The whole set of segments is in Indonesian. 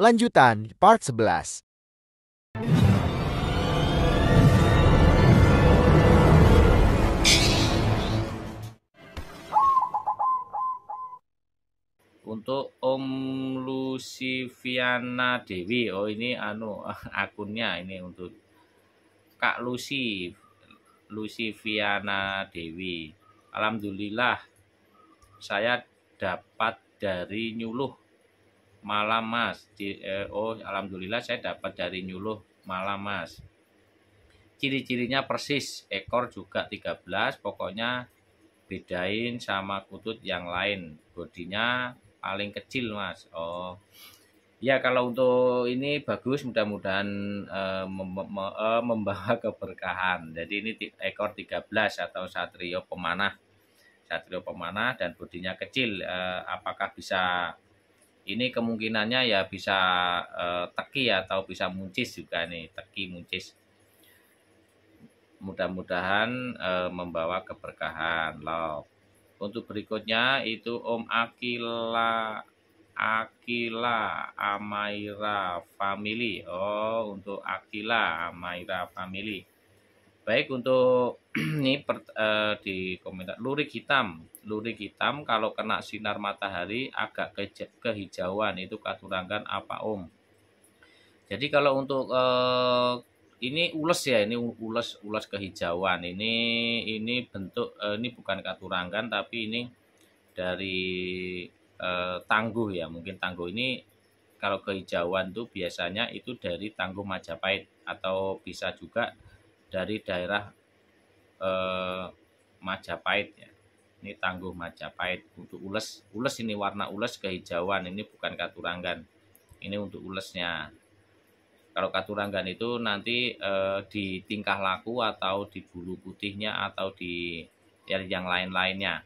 Lanjutan part 11. Untuk Om Luciviana Dewi. Oh, ini anu akunnya ini untuk Kak Lucy Luciviana Dewi. Alhamdulillah saya dapat dari nyuluh Malam Mas. Di, eh, oh, alhamdulillah saya dapat dari Nyuluh Malam Mas. Ciri-cirinya persis, ekor juga 13, pokoknya bedain sama kutut yang lain. Bodinya paling kecil, Mas. Oh. Ya kalau untuk ini bagus mudah-mudahan eh, mem me eh, membawa keberkahan. Jadi ini ekor 13 atau satrio pemanah. Satrio pemanah dan bodinya kecil eh, apakah bisa ini kemungkinannya ya bisa eh, teki atau bisa muncis juga nih teki muncis mudah-mudahan eh, membawa keberkahan love untuk berikutnya itu Om Akila Akila Amaira Family oh untuk Akila Amaira Family Baik untuk ini per, uh, di komentar lurik hitam. Lurik hitam kalau kena sinar matahari agak ke, kehijauan itu katurangan apa Om. Jadi kalau untuk uh, ini ules ya ini ules ules kehijauan ini ini bentuk uh, ini bukan katurangan tapi ini dari uh, tangguh ya mungkin tangguh ini kalau kehijauan tuh biasanya itu dari tangguh Majapahit atau bisa juga dari daerah eh, Majapahit ya. Ini tangguh Majapahit untuk ules. Ules ini warna ules kehijauan, ini bukan katuranggan. Ini untuk ulesnya. Kalau katuranggan itu nanti eh, di tingkah laku atau di bulu putihnya atau di ya, yang lain-lainnya.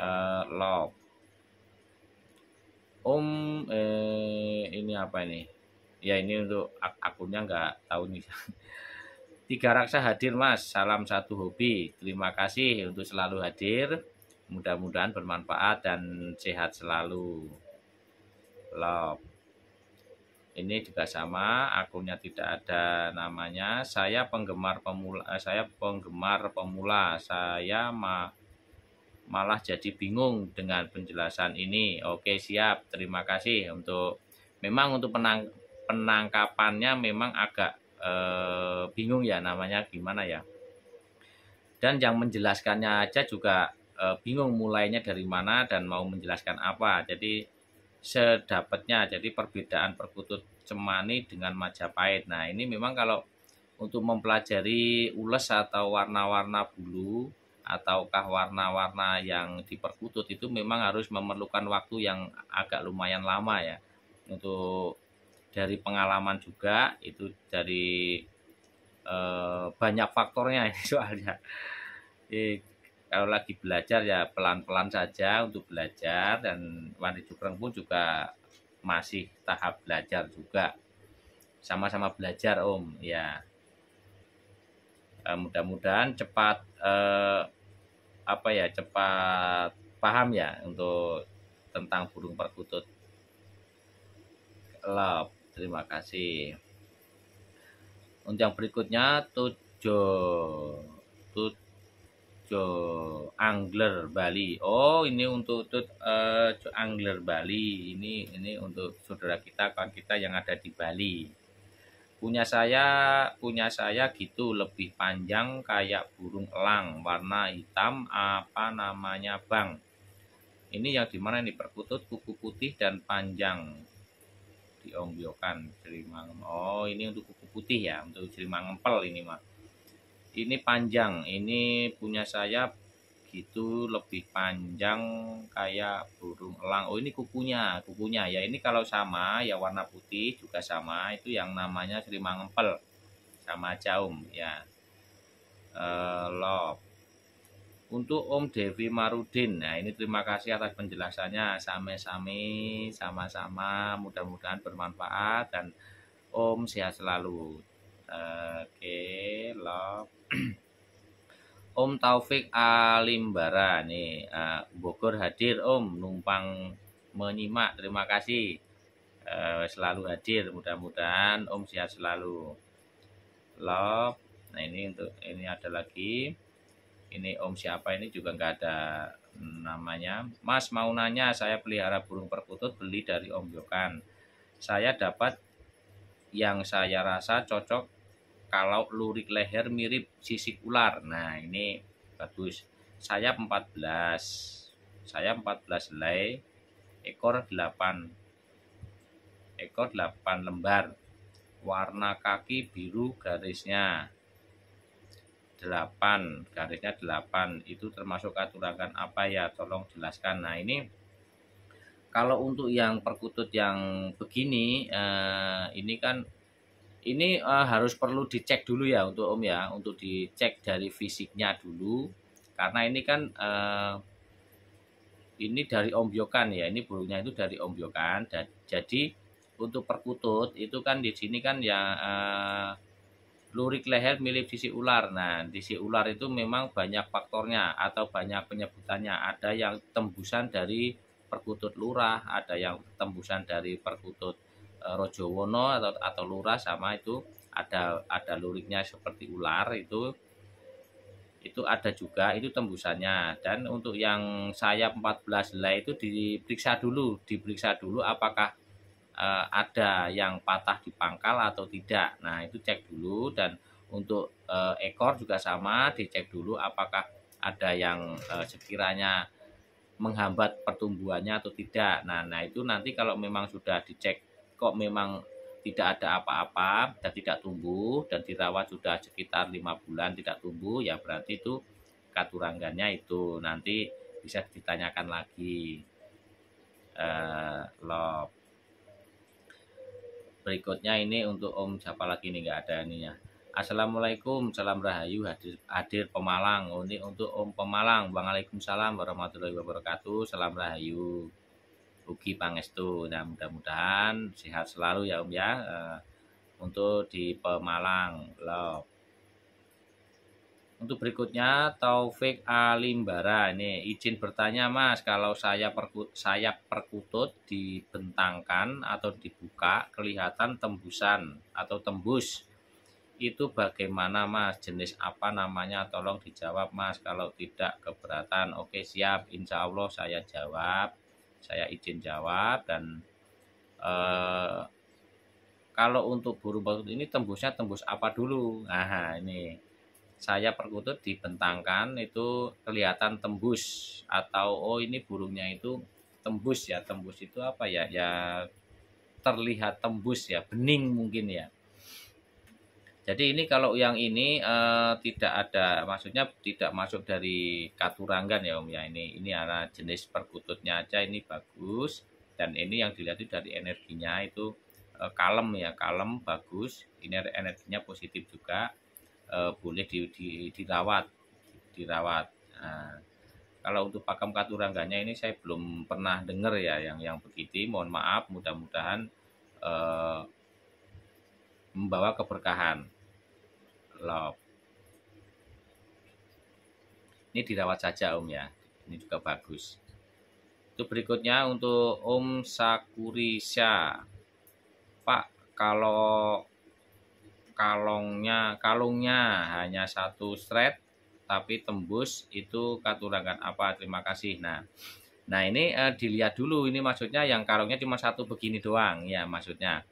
Eh, lob. Om eh, ini apa ini? Ya ini untuk ak akunnya nggak tahu nih. Tiga raksa hadir mas, salam satu hobi. Terima kasih untuk selalu hadir. Mudah-mudahan bermanfaat dan sehat selalu. Love. Ini juga sama, akunnya tidak ada namanya. Saya penggemar pemula, eh, saya penggemar pemula. Saya ma malah jadi bingung dengan penjelasan ini. Oke, siap. Terima kasih untuk memang untuk penang penangkapannya memang agak eh, bingung ya namanya gimana ya dan yang menjelaskannya aja juga eh, bingung mulainya dari mana dan mau menjelaskan apa jadi sedapatnya jadi perbedaan perkutut cemani dengan majapahit nah ini memang kalau untuk mempelajari ules atau warna-warna bulu ataukah warna-warna yang diperkutut itu memang harus memerlukan waktu yang agak lumayan lama ya untuk dari pengalaman juga itu dari e, banyak faktornya ini soalnya e, kalau lagi belajar ya pelan-pelan saja untuk belajar dan wanita Cukreng pun juga masih tahap belajar juga sama-sama belajar Om ya e, mudah-mudahan cepat e, apa ya cepat paham ya untuk tentang burung perkutut love terima kasih untuk yang berikutnya tujuh tujuh angler Bali oh ini untuk tut uh, angler Bali ini ini untuk saudara kita kawan kita yang ada di Bali punya saya punya saya gitu lebih panjang kayak burung elang warna hitam apa namanya bang ini yang dimana ini perkutut kuku putih dan panjang diombyokan Jelimangem oh ini untuk kuku putih ya untuk empel ini mah ini panjang ini punya saya gitu lebih panjang kayak burung elang oh ini kukunya kukunya ya ini kalau sama ya warna putih juga sama itu yang namanya empel sama jaum ya uh, untuk Om Devi Marudin. Nah, ini terima kasih atas penjelasannya. sami-sami, sama-sama, mudah-mudahan bermanfaat dan Om sehat selalu. Oke, love. Om Taufik Alimbara nih, uh, Bogor hadir Om, numpang menyimak. Terima kasih. Uh, selalu hadir, mudah-mudahan Om sehat selalu. Love. Nah, ini untuk ini ada lagi ini Om siapa ini juga nggak ada hmm, namanya Mas mau nanya saya pelihara burung perkutut beli dari Om Yokan saya dapat yang saya rasa cocok kalau lurik leher mirip sisik ular nah ini bagus saya 14 saya 14 helai ekor 8 ekor 8 lembar warna kaki biru garisnya 8 garisnya 8 itu termasuk aturan apa ya tolong jelaskan nah ini kalau untuk yang perkutut yang begini eh, ini kan ini eh, harus perlu dicek dulu ya untuk om ya untuk dicek dari fisiknya dulu karena ini kan eh, ini dari ombyokan ya ini burungnya itu dari ombyokan dan jadi untuk perkutut itu kan di sini kan ya eh, lurik leher milik sisi ular. Nah, sisi ular itu memang banyak faktornya atau banyak penyebutannya. Ada yang tembusan dari perkutut lurah, ada yang tembusan dari perkutut e, rojowono atau atau lurah sama itu ada ada luriknya seperti ular itu itu ada juga itu tembusannya dan untuk yang sayap 14 helai itu diperiksa dulu diperiksa dulu apakah uh, ada yang patah di pangkal atau tidak. Nah, itu cek dulu dan untuk uh, ekor juga sama, dicek dulu apakah ada yang uh, sekiranya menghambat pertumbuhannya atau tidak. Nah, nah itu nanti kalau memang sudah dicek kok memang tidak ada apa-apa dan tidak tumbuh dan dirawat sudah sekitar lima bulan tidak tumbuh ya berarti itu katurangganya itu nanti bisa ditanyakan lagi eh, lob berikutnya ini untuk Om siapa lagi nih nggak ada ininya Assalamualaikum salam rahayu hadir hadir Pemalang oh, ini untuk Om Pemalang Waalaikumsalam warahmatullahi wabarakatuh salam rahayu Ugi Pangestu nah mudah-mudahan sehat selalu ya Om ya eh, untuk di Pemalang love untuk berikutnya Taufik Alimbara ini izin bertanya Mas kalau saya perku, saya perkutut dibentangkan atau dibuka kelihatan tembusan atau tembus itu bagaimana Mas jenis apa namanya tolong dijawab Mas kalau tidak keberatan Oke siap Insya Allah saya jawab saya izin jawab dan eh, kalau untuk burung bakut ini tembusnya tembus apa dulu nah ini saya perkutut dibentangkan itu kelihatan tembus atau oh ini burungnya itu tembus ya tembus itu apa ya ya terlihat tembus ya bening mungkin ya jadi ini kalau yang ini eh, tidak ada maksudnya tidak masuk dari katuranggan ya om ya ini ini anak jenis perkututnya aja ini bagus dan ini yang dilihat itu dari energinya itu eh, kalem ya kalem bagus ini energinya positif juga eh, boleh di, di, dirawat dirawat nah, kalau untuk pakam katurangganya ini saya belum pernah dengar ya yang yang begitu mohon maaf mudah-mudahan eh, membawa keberkahan love ini dirawat saja om ya ini juga bagus itu berikutnya untuk Om Sakurisha Pak kalau kalongnya kalungnya hanya satu thread tapi tembus itu katurangan apa terima kasih nah nah ini eh, dilihat dulu ini maksudnya yang kalungnya cuma satu begini doang ya maksudnya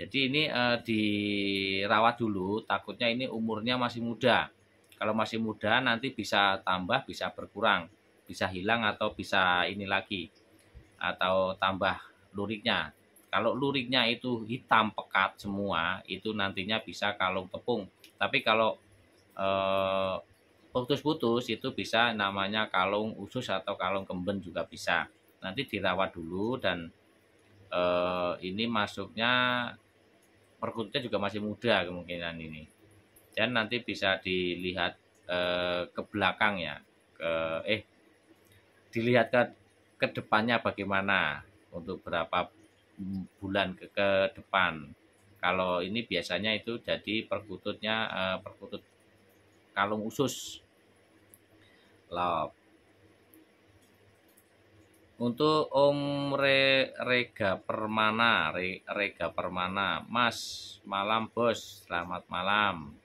jadi ini eh, dirawat dulu takutnya ini umurnya masih muda kalau masih muda nanti bisa tambah bisa berkurang bisa hilang atau bisa ini lagi atau tambah luriknya kalau luriknya itu hitam pekat semua, itu nantinya bisa kalung tepung. Tapi kalau putus eh, putus-putus itu bisa namanya kalung usus atau kalung kemben juga bisa. Nanti dirawat dulu dan eh, ini masuknya perkututnya juga masih muda kemungkinan ini. Dan nanti bisa dilihat eh, ke belakang ya, ke eh dilihat ke, ke depannya bagaimana untuk berapa bulan ke, ke depan. Kalau ini biasanya itu jadi perkututnya uh, perkutut kalung usus. Lop. Untuk Om Re, Rega Permana, Re, Rega Permana, Mas, malam bos, selamat malam.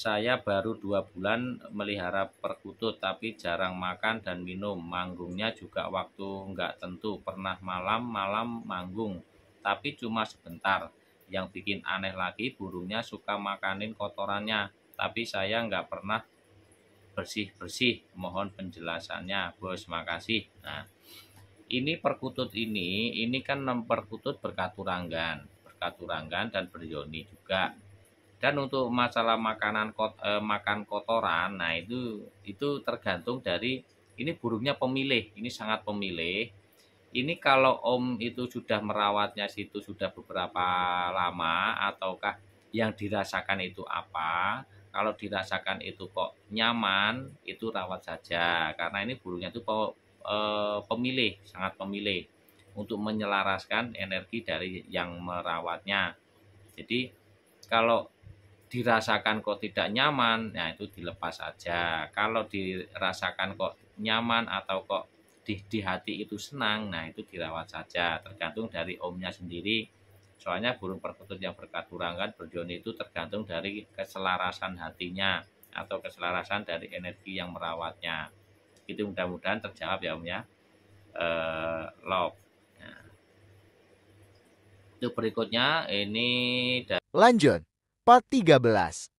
Saya baru dua bulan melihara perkutut tapi jarang makan dan minum. Manggungnya juga waktu nggak tentu. Pernah malam-malam manggung tapi cuma sebentar. Yang bikin aneh lagi burungnya suka makanin kotorannya tapi saya nggak pernah bersih-bersih. Mohon penjelasannya, Bos. Makasih. Nah, ini perkutut ini, ini kan perkutut berkaturanggan, berkaturanggan dan berjoni juga dan untuk masalah makanan kot, eh, makan kotoran nah itu itu tergantung dari ini burungnya pemilih ini sangat pemilih ini kalau om itu sudah merawatnya situ sudah beberapa lama ataukah yang dirasakan itu apa kalau dirasakan itu kok nyaman itu rawat saja karena ini burungnya itu eh, pemilih sangat pemilih untuk menyelaraskan energi dari yang merawatnya jadi kalau dirasakan kok tidak nyaman, nah itu dilepas saja. Kalau dirasakan kok nyaman atau kok di, di hati itu senang, nah itu dirawat saja. Tergantung dari omnya sendiri. Soalnya burung perkutut yang berkaturangan berdion itu tergantung dari keselarasan hatinya atau keselarasan dari energi yang merawatnya. Itu mudah-mudahan terjawab ya om ya. E, love. Nah. Itu berikutnya ini dan lanjut. 13